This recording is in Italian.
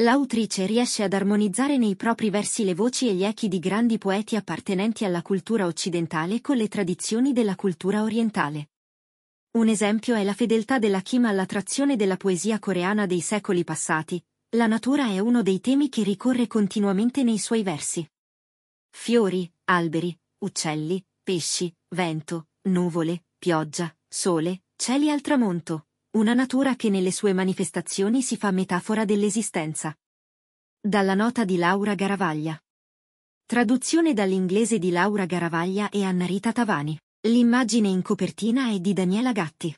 L'autrice riesce ad armonizzare nei propri versi le voci e gli echi di grandi poeti appartenenti alla cultura occidentale con le tradizioni della cultura orientale. Un esempio è la fedeltà della Kim all'attrazione della poesia coreana dei secoli passati. La natura è uno dei temi che ricorre continuamente nei suoi versi. Fiori, alberi, uccelli, pesci, vento, nuvole, pioggia, sole, cieli al tramonto una natura che nelle sue manifestazioni si fa metafora dell'esistenza. Dalla nota di Laura Garavaglia. Traduzione dall'inglese di Laura Garavaglia e Annarita Tavani. L'immagine in copertina è di Daniela Gatti.